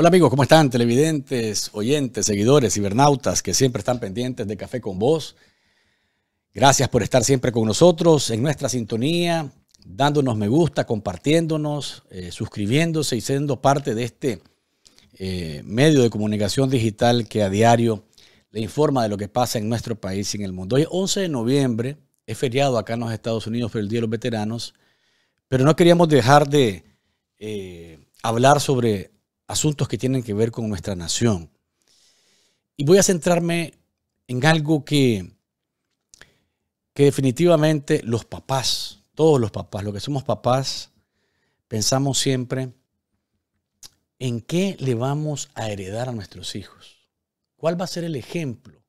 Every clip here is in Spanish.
Hola amigos, ¿cómo están? Televidentes, oyentes, seguidores, cibernautas que siempre están pendientes de Café con Vos. Gracias por estar siempre con nosotros en nuestra sintonía, dándonos me gusta, compartiéndonos, eh, suscribiéndose y siendo parte de este eh, medio de comunicación digital que a diario le informa de lo que pasa en nuestro país y en el mundo. Hoy 11 de noviembre, es feriado acá en los Estados Unidos por el Día de los Veteranos, pero no queríamos dejar de eh, hablar sobre asuntos que tienen que ver con nuestra nación. Y voy a centrarme en algo que, que definitivamente los papás, todos los papás, los que somos papás, pensamos siempre en qué le vamos a heredar a nuestros hijos. ¿Cuál va a ser el ejemplo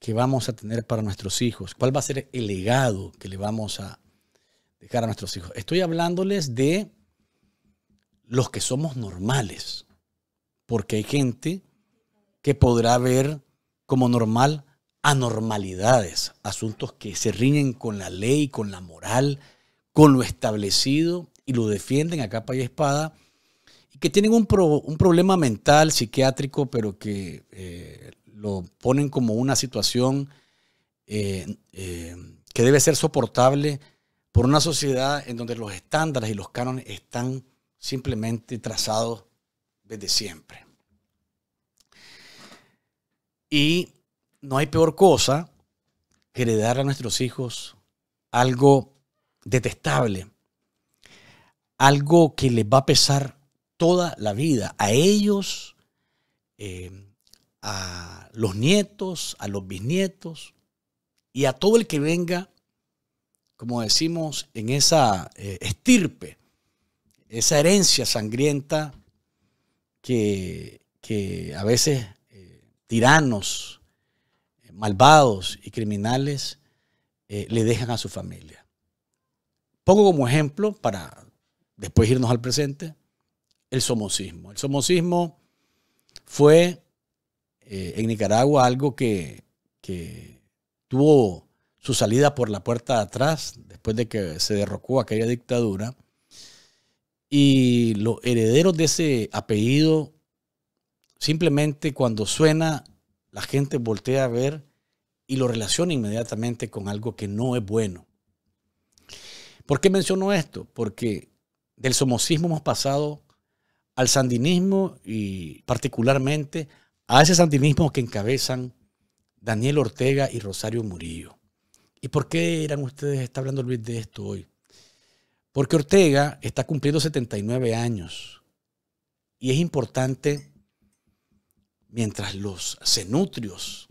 que vamos a tener para nuestros hijos? ¿Cuál va a ser el legado que le vamos a dejar a nuestros hijos? Estoy hablándoles de los que somos normales, porque hay gente que podrá ver como normal anormalidades, asuntos que se riñen con la ley, con la moral, con lo establecido y lo defienden a capa y espada, y que tienen un, problema mental, psiquiátrico, pero que eh, lo ponen como una situación eh, eh, que debe ser soportable por una sociedad en donde los estándares y los cánones están simplemente trazados desde siempre. Y no hay peor cosa que heredar a nuestros hijos algo detestable, algo que les va a pesar toda la vida, a ellos, eh, a los nietos, a los bisnietos y a todo el que venga, como decimos, en esa eh, estirpe, esa herencia sangrienta que, que a veces tiranos, eh, malvados y criminales eh, le dejan a su familia. Pongo como ejemplo, para después irnos al presente, el somocismo. El somocismo fue eh, en Nicaragua algo que, que tuvo su salida por la puerta de atrás después de que se derrocó aquella dictadura. Y los herederos de ese apellido Simplemente cuando suena, la gente voltea a ver y lo relaciona inmediatamente con algo que no es bueno. ¿Por qué menciono esto? Porque del somocismo hemos pasado al sandinismo y particularmente a ese sandinismo que encabezan Daniel Ortega y Rosario Murillo. ¿Y por qué eran ustedes, está hablando de esto hoy? Porque Ortega está cumpliendo 79 años y es importante mientras los cenutrios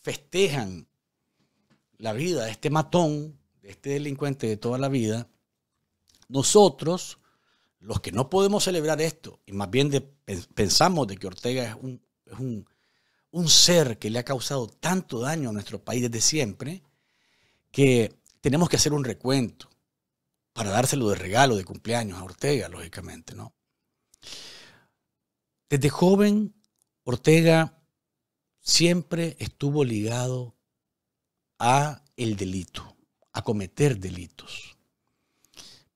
festejan la vida de este matón, de este delincuente de toda la vida, nosotros, los que no podemos celebrar esto, y más bien pensamos de que Ortega es, un, un, un ser que le ha causado tanto daño a nuestro país desde siempre, que tenemos que hacer un recuento para dárselo de regalo de cumpleaños a Ortega, lógicamente, ¿no? Desde joven Ortega siempre estuvo ligado a el delito, a cometer delitos.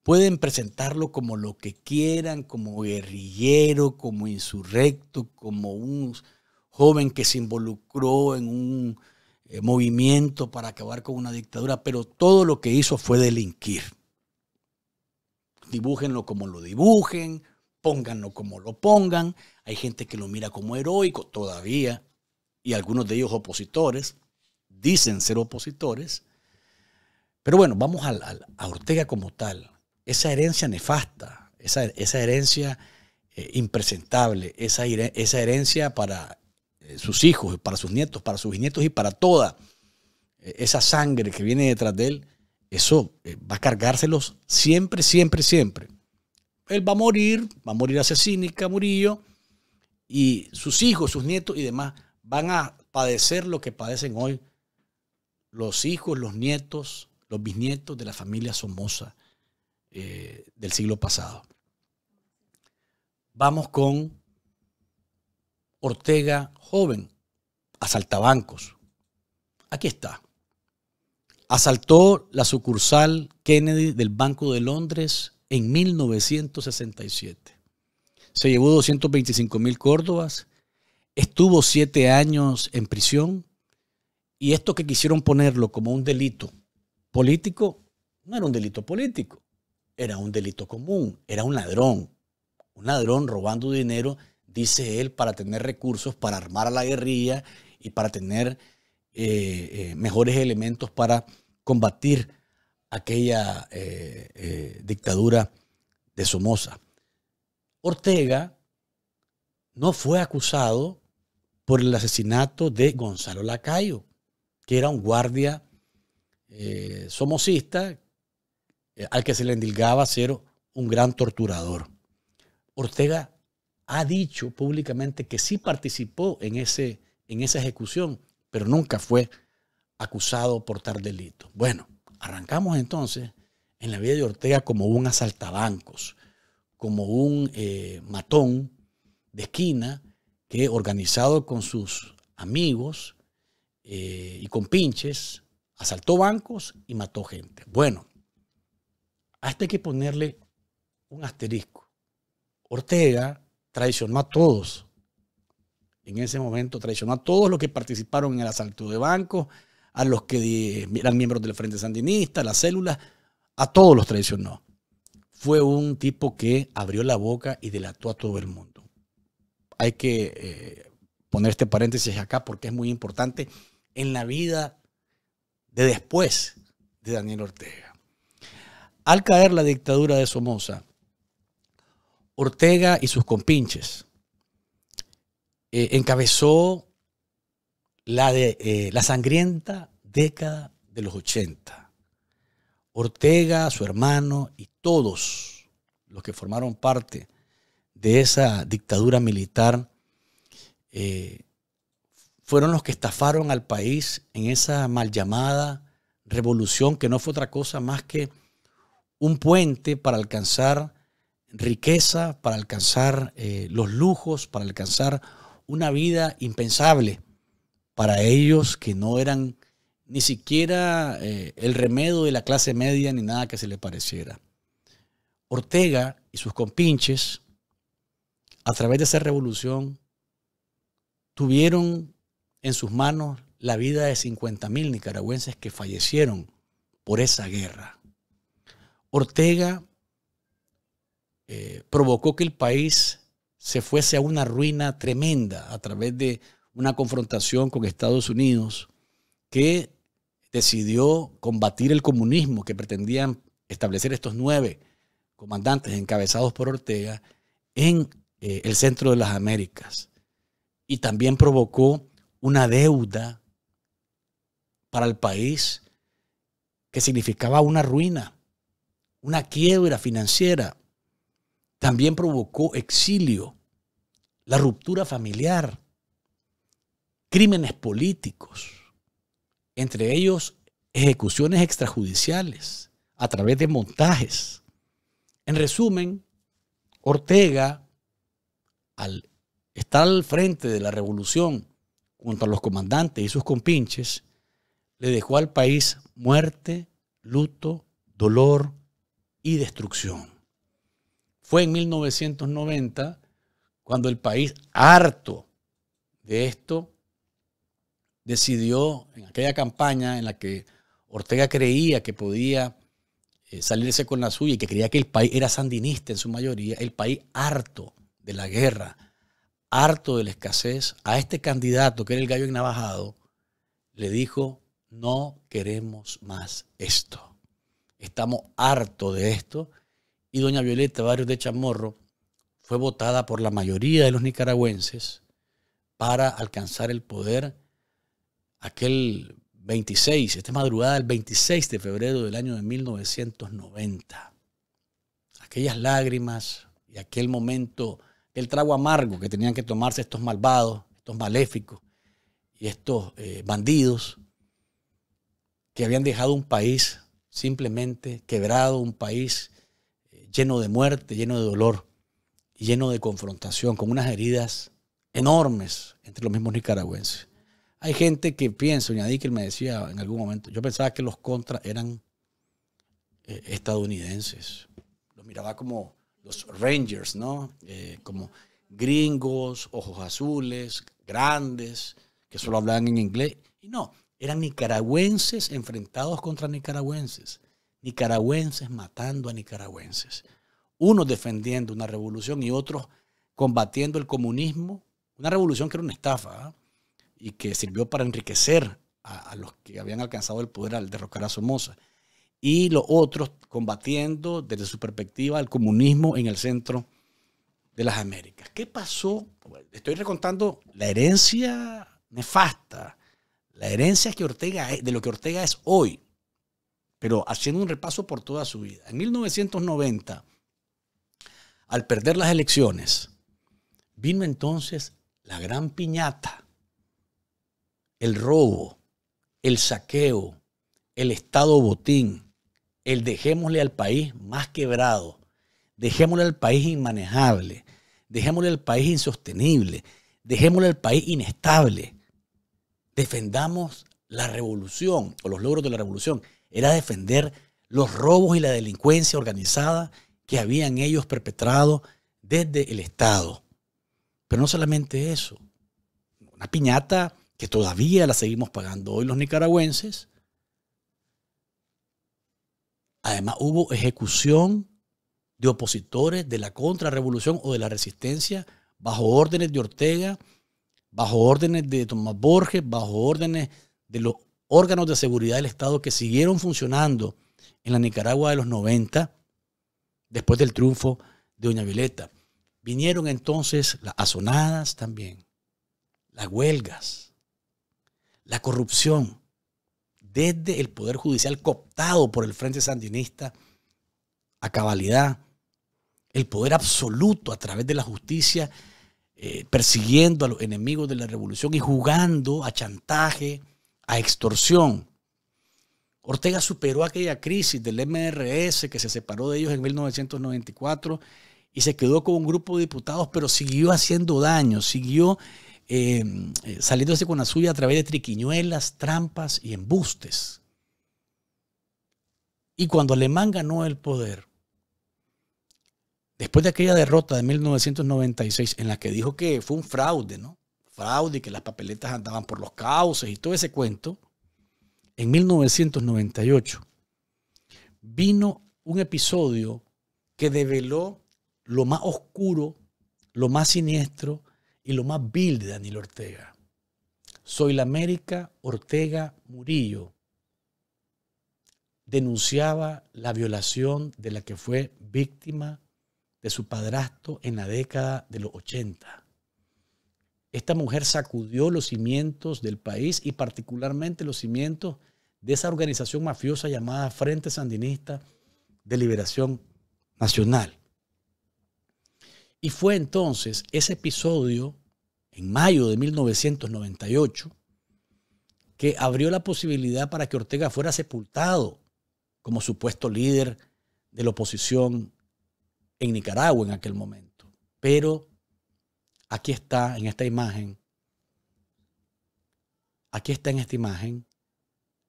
Pueden presentarlo como lo que quieran, como guerrillero, como insurrecto, como un joven que se involucró en un eh, movimiento para acabar con una dictadura, pero todo lo que hizo fue delinquir. Dibújenlo como lo dibujen, pónganlo como lo pongan, hay gente que lo mira como heroico todavía, y algunos de ellos opositores, dicen ser opositores. Pero bueno, vamos a, Ortega como tal, esa herencia nefasta, esa, herencia eh, impresentable, esa, esa, herencia para eh, sus hijos, para sus nietos, para sus nietos y para toda eh, esa sangre que viene detrás de él, eso va a cargárselos siempre, siempre, siempre él va a morir, va a morir asesínica Murillo, y sus hijos, sus nietos y demás van a padecer lo que padecen hoy los hijos, los nietos, los bisnietos de la familia Somoza eh, del siglo pasado. Vamos con Ortega joven, asaltabancos. Aquí está. Asaltó la sucursal Kennedy del Banco de Londres en 1967. Se llevó 225 mil córdobas, estuvo siete años en prisión y esto que quisieron ponerlo como un delito político, no era un delito político, era un delito común, era un ladrón. Un ladrón robando dinero, dice él, para tener recursos, para armar a la guerrilla y para tener eh, eh, mejores elementos para combatir aquella eh, eh, dictadura de Somoza. Ortega no fue acusado por el asesinato de Gonzalo Lacayo, que era un guardia eh, somocista eh, al que se le endilgaba ser un gran torturador. Ortega ha dicho públicamente que sí participó en, ese, en esa ejecución, pero nunca fue acusado por tal delito. Bueno, Arrancamos entonces en la vida de Ortega como un asaltabancos, como un eh, matón de esquina que organizado con sus amigos eh, y con pinches, asaltó bancos y mató gente. Bueno, hasta este hay que ponerle un asterisco. Ortega traicionó a todos. En ese momento traicionó a todos los que participaron en el asalto de bancos, a los que eran miembros del Frente Sandinista, a las células, a todos los traicionó. Fue un tipo que abrió la boca y delató a todo el mundo. Hay que eh, poner este paréntesis acá porque es muy importante en la vida de después de Daniel Ortega. Al caer la dictadura de Somoza, Ortega y sus compinches eh, encabezó la, de, eh, la sangrienta década de los 80. Ortega, su hermano y todos los que formaron parte de esa dictadura militar eh, fueron los que estafaron al país en esa mal llamada revolución que no fue otra cosa más que un puente para alcanzar riqueza, para alcanzar eh, los lujos, para alcanzar una vida impensable para ellos que no eran ni siquiera eh, el remedio de la clase media ni nada que se le pareciera. Ortega y sus compinches, a través de esa revolución, tuvieron en sus manos la vida de 50.000 nicaragüenses que fallecieron por esa guerra. Ortega eh, provocó que el país se fuese a una ruina tremenda a través de una confrontación con Estados Unidos que decidió combatir el comunismo que pretendían establecer estos nueve comandantes encabezados por Ortega en eh, el centro de las Américas. Y también provocó una deuda para el país que significaba una ruina, una quiebra financiera. También provocó exilio, la ruptura familiar, crímenes políticos, entre ellos ejecuciones extrajudiciales a través de montajes. En resumen, Ortega, al estar al frente de la revolución junto a los comandantes y sus compinches, le dejó al país muerte, luto, dolor y destrucción. Fue en 1990 cuando el país, harto de esto, decidió en aquella campaña en la que Ortega creía que podía eh, salirse con la suya y que creía que el país era sandinista en su mayoría, el país harto de la guerra, harto de la escasez, a este candidato que era el gallo navajado le dijo, no queremos más esto. Estamos hartos de esto. Y doña Violeta Barrios de Chamorro fue votada por la mayoría de los nicaragüenses para alcanzar el poder aquel 26, esta madrugada del 26 de febrero del año de 1990. Aquellas lágrimas y aquel momento, el trago amargo que tenían que tomarse estos malvados, estos maléficos y estos eh, bandidos que habían dejado un país simplemente quebrado, un país eh, lleno de muerte, lleno de dolor lleno de confrontación, con unas heridas enormes entre los mismos nicaragüenses. Hay gente que piensa, él me decía en algún momento, yo pensaba que los contras eran eh, estadounidenses. Los miraba como los Rangers, ¿no? Eh, como gringos, ojos azules, grandes, que solo hablaban en inglés. Y no, eran nicaragüenses enfrentados contra nicaragüenses. Nicaragüenses matando a nicaragüenses. Unos defendiendo una revolución y otros combatiendo el comunismo. Una revolución que era una estafa. ¿eh? y que sirvió para enriquecer a, los que habían alcanzado el poder al derrocar a Somoza. Y los otros combatiendo desde su perspectiva el comunismo en el centro de las Américas. ¿Qué pasó? Estoy recontando la herencia nefasta, la herencia que Ortega de lo que Ortega es hoy, pero haciendo un repaso por toda su vida. En 1990, al perder las elecciones, vino entonces la gran piñata el robo, el saqueo, el Estado botín, el dejémosle al país más quebrado, dejémosle al país inmanejable, dejémosle al país insostenible, dejémosle al país inestable. Defendamos la revolución o los logros de la revolución. Era defender los robos y la delincuencia organizada que habían ellos perpetrado desde el Estado. Pero no solamente eso. Una piñata que todavía la seguimos pagando hoy los nicaragüenses. Además hubo ejecución de opositores de la contrarrevolución o de la resistencia bajo órdenes de Ortega, bajo órdenes de Tomás Borges, bajo órdenes de los órganos de seguridad del Estado que siguieron funcionando en la Nicaragua de los 90, después del triunfo de Doña Violeta. Vinieron entonces las azonadas también, las huelgas, la corrupción desde el Poder Judicial cooptado por el Frente Sandinista a cabalidad, el poder absoluto a través de la justicia, eh, persiguiendo a los enemigos de la revolución y jugando a chantaje, a extorsión. Ortega superó aquella crisis del MRS que se separó de ellos en 1994 y se quedó con un grupo de diputados, pero siguió haciendo daño, siguió Em, eh, saliéndose con la suya a través de triquiñuelas, trampas y embustes. Y cuando Alemán ganó el poder, después de aquella derrota de 1996 en la que dijo que fue un fraude, ¿no? Fraude y que las papeletas andaban por los cauces y todo ese cuento, en 1998 vino un episodio que develó lo más oscuro, lo más siniestro y lo más vil de Daniel Ortega. Soy la América Ortega Murillo. Denunciaba la violación de la que fue víctima de su padrastro en la década de los 80. Esta mujer sacudió los cimientos del país y particularmente los cimientos de esa organización mafiosa llamada Frente Sandinista de Liberación Nacional. Y fue entonces ese episodio, en mayo de 1998, que abrió la posibilidad para que Ortega fuera sepultado como supuesto líder de la oposición en Nicaragua en aquel momento. Pero aquí está en esta imagen, aquí está en esta imagen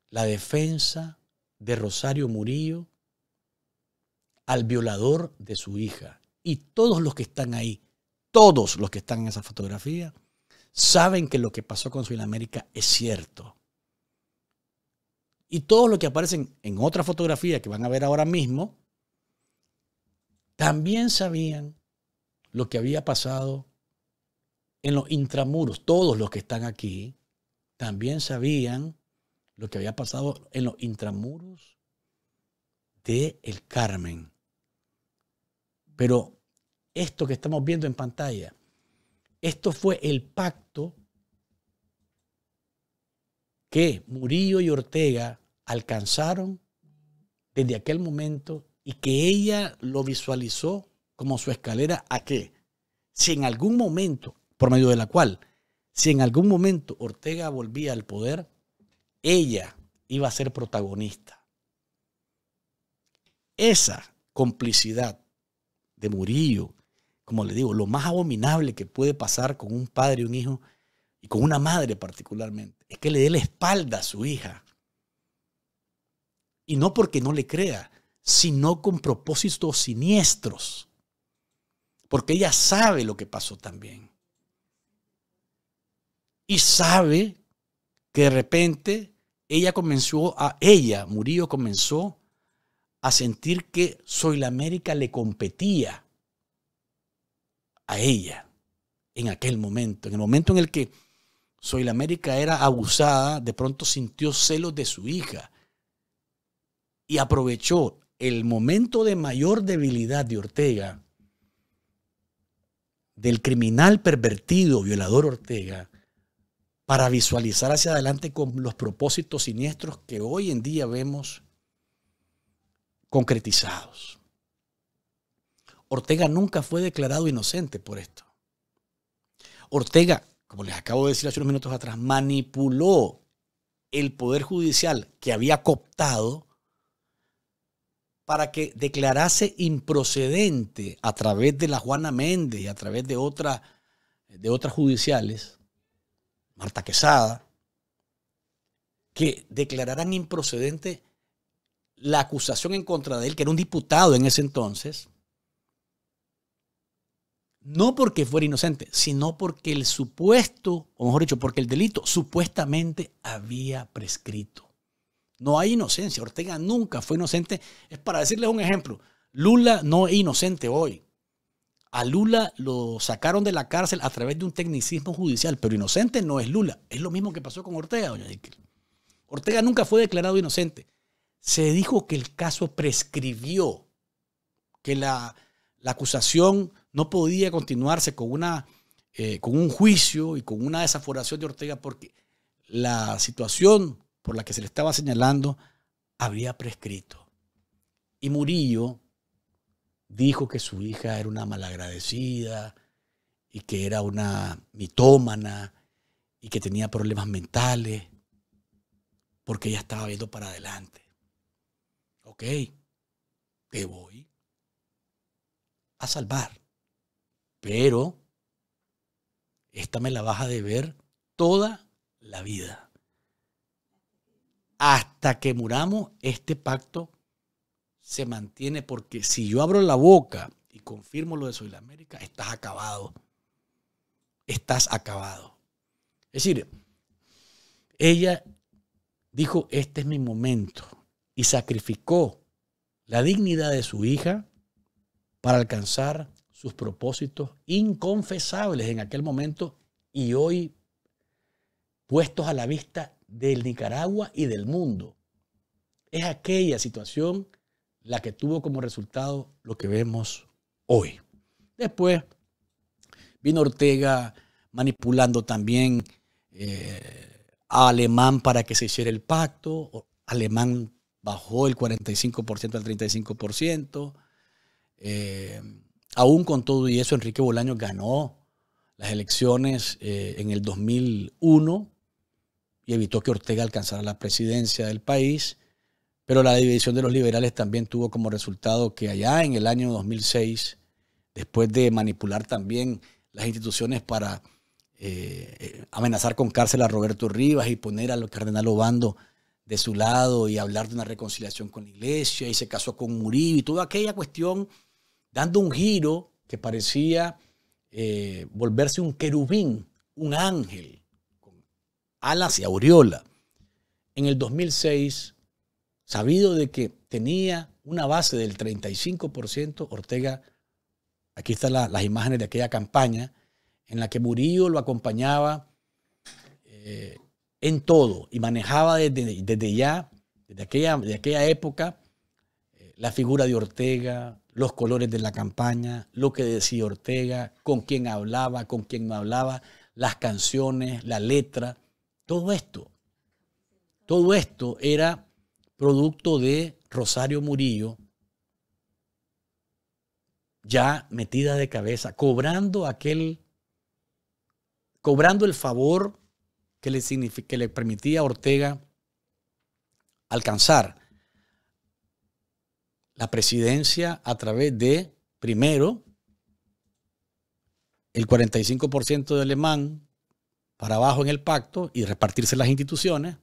la defensa de Rosario Murillo al violador de su hija, y todos los que están ahí, todos los que están en esa fotografía, saben que lo que pasó con Sudamérica es cierto. Y todos los que aparecen en otra fotografía que van a ver ahora mismo, también sabían lo que había pasado en los intramuros. Todos los que están aquí también sabían lo que había pasado en los intramuros de El Carmen. Pero esto que estamos viendo en pantalla, esto fue el pacto que Murillo y Ortega alcanzaron desde aquel momento y que ella lo visualizó como su escalera a que Si en algún momento, por medio de la cual, si en algún momento Ortega volvía al poder, ella iba a ser protagonista. Esa complicidad Murillo, como le digo, lo más abominable que puede pasar con un padre y un hijo, y con una madre particularmente, es que le dé la espalda a su hija. Y no porque no le crea, sino con propósitos siniestros. Porque ella sabe lo que pasó también. Y sabe que de repente ella comenzó a, ella, Murillo, comenzó a sentir que Soy la América le competía a ella en aquel momento, en el momento en el que Soy la América era abusada, de pronto sintió celos de su hija y aprovechó el momento de mayor debilidad de Ortega, del criminal pervertido, violador Ortega, para visualizar hacia adelante con los propósitos siniestros que hoy en día vemos concretizados. Ortega nunca fue declarado inocente por esto. Ortega, como les acabo de decir hace unos minutos atrás, manipuló el Poder Judicial que había cooptado para que declarase improcedente a través de la Juana Méndez y a través de, de otras judiciales, Marta Quesada, que declararan improcedente la acusación en contra de él, que era un diputado en ese entonces, no porque fuera inocente, sino porque el supuesto, o mejor dicho, porque el delito supuestamente había prescrito. No hay inocencia. Ortega nunca fue inocente. Es para decirles un ejemplo. Lula no es inocente hoy. A Lula lo sacaron de la cárcel a través de un tecnicismo judicial, pero inocente no es Lula. Es lo mismo que pasó con Ortega, doña Ortega nunca fue declarado inocente se dijo que el caso prescribió, que la, acusación no podía continuarse con, una, eh, con un juicio y con una desaforación de Ortega porque la situación por la que se le estaba señalando había prescrito. Y Murillo dijo que su hija era una malagradecida y que era una mitómana y que tenía problemas mentales porque ella estaba viendo para adelante ok, te voy a salvar, pero esta me la vas a deber toda la vida. Hasta que muramos, este pacto se mantiene porque si yo abro la boca y confirmo lo de Soy la América, estás acabado. Estás acabado. Es decir, ella dijo, este es mi momento y sacrificó la dignidad de su hija para alcanzar sus propósitos inconfesables en aquel momento y hoy puestos a la vista del Nicaragua y del mundo. Es aquella situación la que tuvo como resultado lo que vemos hoy. Después vino Ortega manipulando también eh, a Alemán para que se hiciera el pacto. Alemán bajó el 45% al 35%. Eh, aún con todo y eso, Enrique Bolaño ganó las elecciones eh, en el 2001 y evitó que Ortega alcanzara la presidencia del país, pero la división de los liberales también tuvo como resultado que allá en el año 2006, después de manipular también las instituciones para eh, amenazar con cárcel a Roberto Rivas y poner al cardenal Obando de su lado y hablar de una reconciliación con la iglesia y se casó con Murillo y toda aquella cuestión, dando un giro que parecía eh, volverse un querubín, un ángel, con alas y aureola. En el 2006, sabido de que tenía una base del 35%, Ortega, aquí están las imágenes de aquella campaña, en la que Murillo lo acompañaba eh, en todo y manejaba desde, desde ya, desde aquella, aquella época, eh, la figura de Ortega, los colores de la campaña, lo que decía Ortega, con quién hablaba, con quién no hablaba, las canciones, la letra, todo esto. Todo esto era producto de Rosario Murillo, ya metida de cabeza, cobrando aquel, cobrando el favor que le, le permitía a Ortega alcanzar la presidencia a través de, primero, el 45% de alemán para abajo en el pacto y repartirse las instituciones,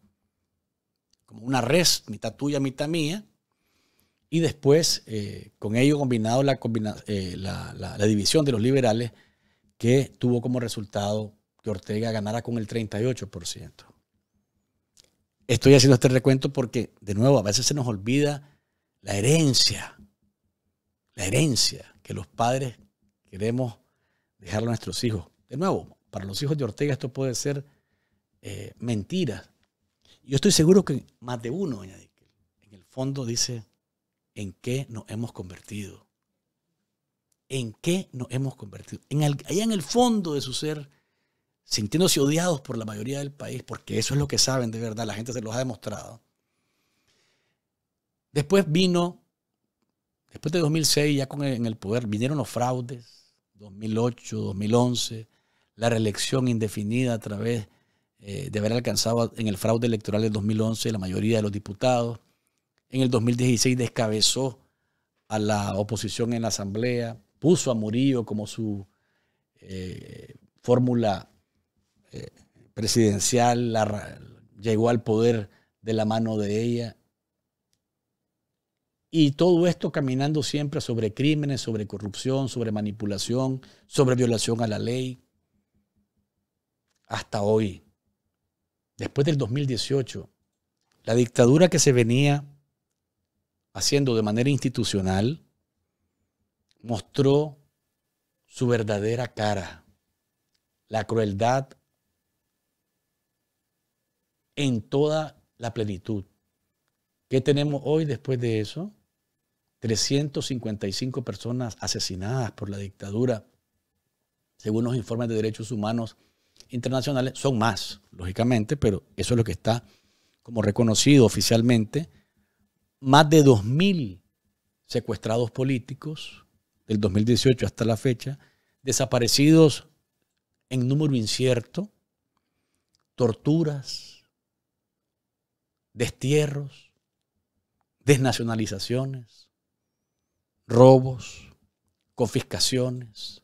como una red, mitad tuya, mitad mía, y después eh, con ello combinado eh, la, la división de los liberales que tuvo como resultado que Ortega ganará con el 38%. Estoy haciendo este recuento porque, de nuevo, a veces se nos olvida la herencia, la herencia que los padres queremos dejar a nuestros hijos. De nuevo, para los hijos de Ortega esto puede ser mentiras. Eh, mentira. Yo estoy seguro que más de uno en el fondo dice, ¿en qué nos hemos convertido? ¿En qué nos hemos convertido? En allá en el fondo de su ser sintiéndose odiados por la mayoría del país, porque eso es lo que saben de verdad, la gente se los ha demostrado. Después vino, después de 2006, ya con en el poder, vinieron los fraudes, 2008, 2011, la reelección indefinida a través eh, de haber alcanzado en el fraude electoral del 2011 la mayoría de los diputados. En el 2016 descabezó a la oposición en la Asamblea, puso a Murillo como su eh, fórmula presidencial llegó al poder de la mano de ella. Y todo esto caminando siempre sobre crímenes, sobre corrupción, sobre manipulación, sobre violación a la ley. Hasta hoy, después del 2018, la dictadura que se venía haciendo de manera institucional mostró su verdadera cara, la crueldad en toda la plenitud. ¿Qué tenemos hoy después de eso? 355 personas asesinadas por la dictadura, según los informes de derechos humanos internacionales. Son más, lógicamente, pero eso es lo que está como reconocido oficialmente. Más de 2.000 secuestrados políticos del 2018 hasta la fecha, desaparecidos en número incierto, torturas, destierros, desnacionalizaciones, robos, confiscaciones,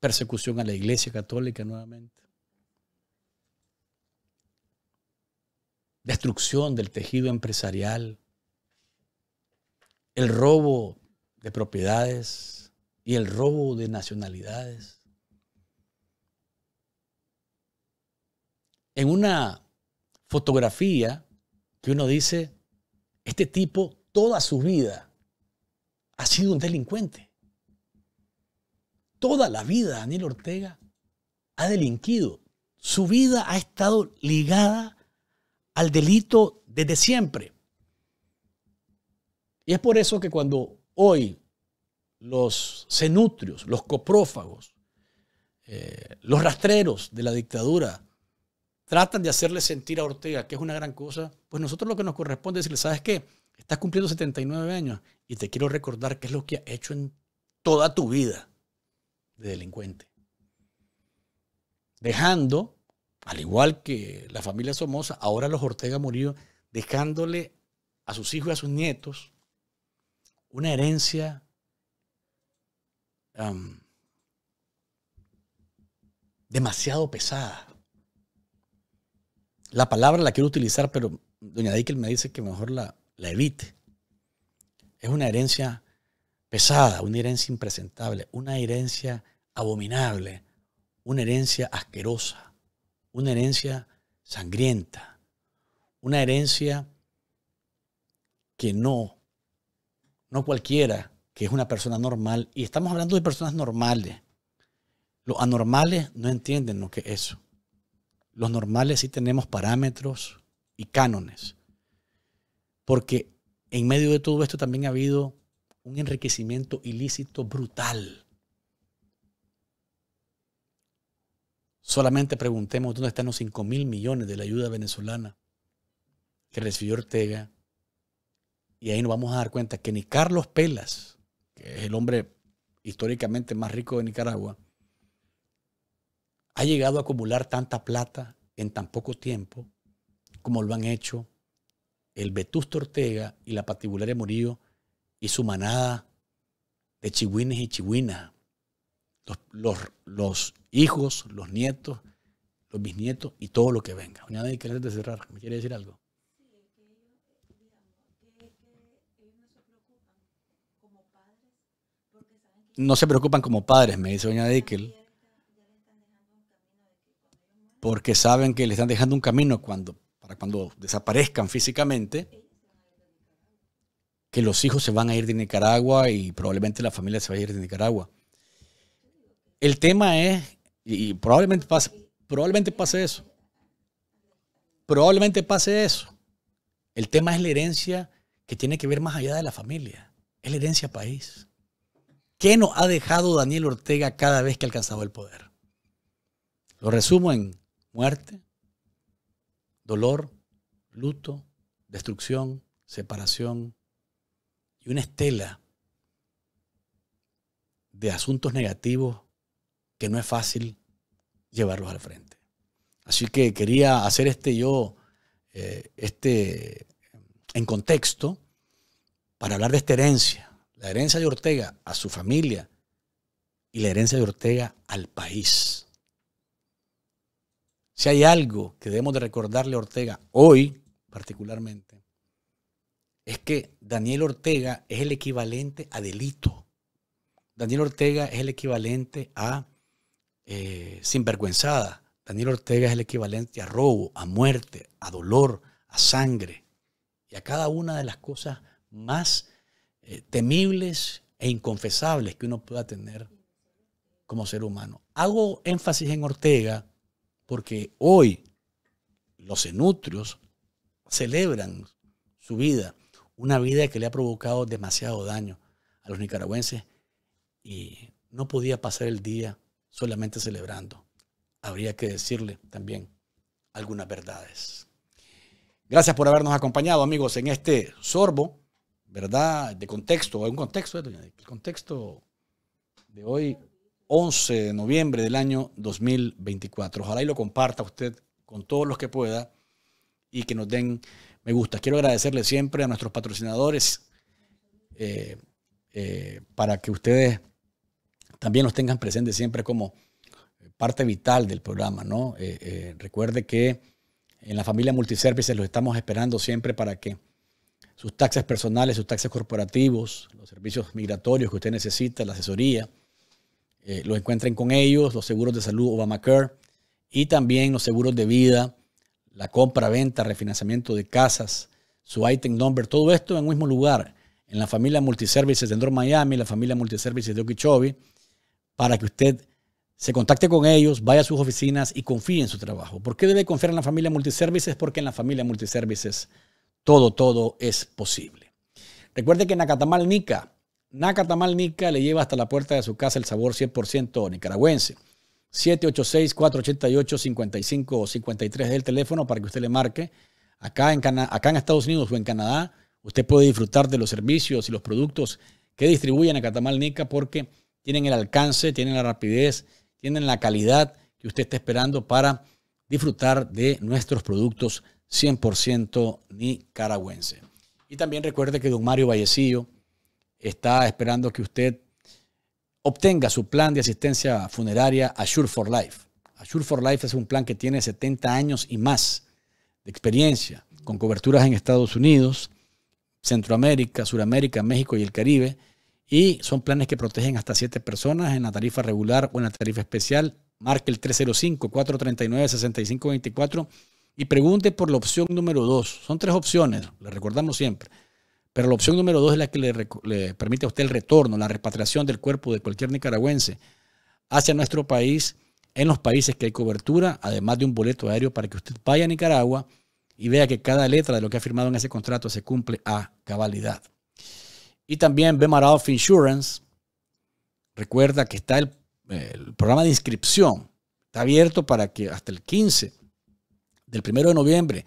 persecución a la Iglesia Católica nuevamente, destrucción del tejido empresarial, el robo de propiedades y el robo de nacionalidades. En una fotografía que uno dice, este tipo toda su vida ha sido un delincuente. Toda la vida Daniel Ortega ha delinquido. Su vida ha estado ligada al delito desde siempre. Y es por eso que cuando hoy los cenutrios, los coprófagos, eh, los rastreros de la dictadura tratan de hacerle sentir a Ortega que es una gran cosa, pues nosotros lo que nos corresponde es decirle, ¿sabes qué? Estás cumpliendo 79 años y te quiero recordar qué es lo que has hecho en toda tu vida de delincuente. Dejando, al igual que la familia Somoza, ahora los Ortega murió, dejándole a sus hijos y a sus nietos una herencia demasiado pesada la palabra la quiero utilizar, pero doña Dickel me dice que mejor la, la evite. Es una herencia pesada, una herencia impresentable, una herencia abominable, una herencia asquerosa, una herencia sangrienta, una herencia que no, no cualquiera que es una persona normal, y estamos hablando de personas normales. Los anormales no entienden lo que es eso. Los normales sí tenemos parámetros y cánones. Porque en medio de todo esto también ha habido un enriquecimiento ilícito brutal. Solamente preguntemos dónde están los 5 mil millones de la ayuda venezolana que recibió Ortega. Y ahí nos vamos a dar cuenta que ni Carlos Pelas, que es el hombre históricamente más rico de Nicaragua, ha llegado a acumular tanta plata en tan poco tiempo como lo han hecho el Vetusto Ortega y la Patibularia Murillo y su manada de chihuines y chihuinas, los, hijos, los nietos, los bisnietos y todo lo que venga. Doña Nadie, antes de cerrar, ¿me quiere decir algo? No se preocupan como padres, me dice doña Dickel, porque saben que le están dejando un camino cuando, para cuando desaparezcan físicamente, que los hijos se van a ir de Nicaragua y probablemente la familia se va a ir de Nicaragua. El tema es, y probablemente pase, probablemente pase eso, probablemente pase eso. El tema es la herencia que tiene que ver más allá de la familia, es la herencia país. ¿Qué nos ha dejado Daniel Ortega cada vez que ha alcanzado el poder? Lo resumo en muerte, dolor, luto, destrucción, separación y una estela de asuntos negativos que no es fácil llevarlos al frente. Así que quería hacer este yo, eh, este en contexto, para hablar de esta herencia, la herencia de Ortega a su familia y la herencia de Ortega al país. Si hay algo que debemos de recordarle a Ortega hoy particularmente, es que Daniel Ortega es el equivalente a delito. Daniel Ortega es el equivalente a eh, sinvergüenzada. Daniel Ortega es el equivalente a robo, a muerte, a dolor, a sangre y a cada una de las cosas más eh, temibles e inconfesables que uno pueda tener como ser humano. Hago énfasis en Ortega porque hoy los enutrios celebran su vida, una vida que le ha provocado demasiado daño a los nicaragüenses y no podía pasar el día solamente celebrando. Habría que decirle también algunas verdades. Gracias por habernos acompañado, amigos, en este sorbo, ¿verdad? De contexto, un contexto, el contexto de hoy 11 de noviembre del año 2024. Ojalá y lo comparta usted con todos los que pueda y que nos den me gusta. Quiero agradecerle siempre a nuestros patrocinadores eh, eh, para que ustedes también los tengan presentes siempre como parte vital del programa. ¿no? Eh, recuerde que en la familia Multiservices los estamos esperando siempre para que sus taxes personales, sus taxes corporativos, los servicios migratorios que usted necesita, la asesoría, eh, lo los encuentren con ellos, los seguros de salud Obamacare y también los seguros de vida, la compra, venta, refinanciamiento de casas, su item number, todo esto en un mismo lugar, en la familia Multiservices de North Miami, la familia Multiservices de Okeechobee, para que usted se contacte con ellos, vaya a sus oficinas y confíe en su trabajo. ¿Por qué debe confiar en la familia Multiservices? Porque en la familia Multiservices todo, todo es posible. Recuerde que en Acatamal, Nica Nacatamal Nica le lleva hasta la puerta de su casa el sabor 100% nicaragüense. 786-488-5553 es el teléfono para que usted le marque. Acá en, acá en Estados Unidos o en Canadá, usted puede disfrutar de los servicios y los productos que distribuyen a Catamal Nica porque tienen el alcance, tienen la rapidez, tienen la calidad que usted está esperando para disfrutar de nuestros productos 100% nicaragüense. Y también recuerde que don Mario Vallecillo está esperando que usted obtenga su plan de asistencia funeraria Assure for Life. Assure for Life es un plan que tiene 70 años y más de experiencia, con coberturas en Estados Unidos, Centroamérica, Suramérica, México y el Caribe. Y son planes que protegen hasta 7 personas en la tarifa regular o en la tarifa especial. Marque el 305-439-6524 y pregunte por la opción número 2. Son tres opciones, le recordamos siempre. Pero la opción número dos es la que le, permite a usted el retorno, la repatriación del cuerpo de cualquier nicaragüense hacia nuestro país en los países que hay cobertura, además de un boleto aéreo para que usted vaya a Nicaragua y vea que cada letra de lo que ha firmado en ese contrato se cumple a cabalidad. Y también Bemar Insurance. Recuerda que está el, el, programa de inscripción. Está abierto para que hasta el 15 del 1 de noviembre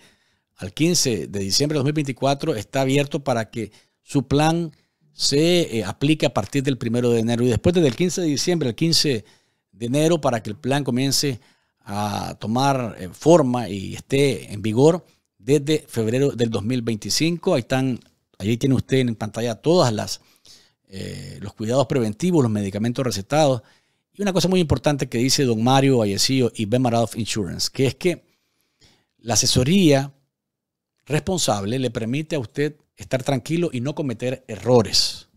al 15 de diciembre de 2024 está abierto para que su plan se eh, aplique a partir del 1 de enero y después desde 15 de diciembre al 15 de enero para que el plan comience a tomar eh, forma y esté en vigor desde febrero del 2025. Ahí están, ahí tiene usted en pantalla todas las eh, los cuidados preventivos, los medicamentos recetados y una cosa muy importante que dice don Mario Vallecillo y Ben Maradoff Insurance, que es que la asesoría responsable le permite a usted estar tranquilo y no cometer errores.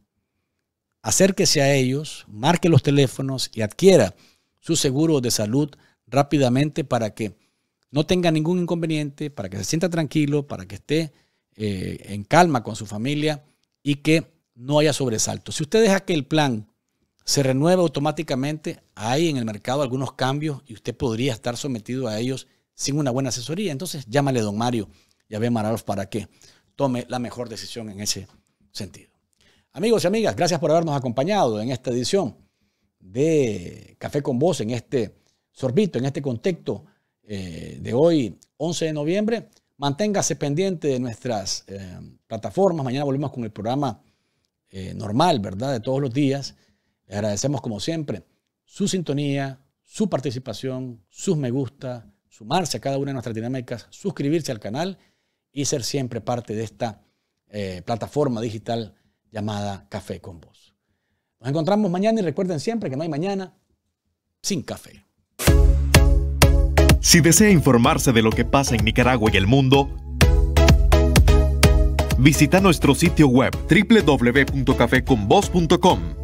Acérquese a ellos, marque los teléfonos y adquiera su seguro de salud rápidamente para que no tenga ningún inconveniente, para que se sienta tranquilo, para que esté eh, en calma con su familia y que no haya sobresalto. Si usted deja que el plan se renueve automáticamente, hay en el mercado algunos cambios y usted podría estar sometido a ellos sin una buena asesoría. Entonces, llámale, don Mario, ya ve para que tome la mejor decisión en ese sentido. Amigos y amigas, gracias por habernos acompañado en esta edición de Café con Voz, en este sorbito, en este contexto eh, de hoy, 11 de noviembre. Manténgase pendiente de nuestras eh, plataformas. Mañana volvemos con el programa eh, normal, ¿verdad? De todos los días. agradecemos, como siempre, su sintonía, su participación, sus me gusta, sumarse a cada una de nuestras dinámicas, suscribirse al canal y ser siempre parte de esta eh, plataforma digital llamada Café con Voz. Nos encontramos mañana y recuerden siempre que no hay mañana sin café. Si desea informarse de lo que pasa en Nicaragua y el mundo, visita nuestro sitio web www.cafeconvoz.com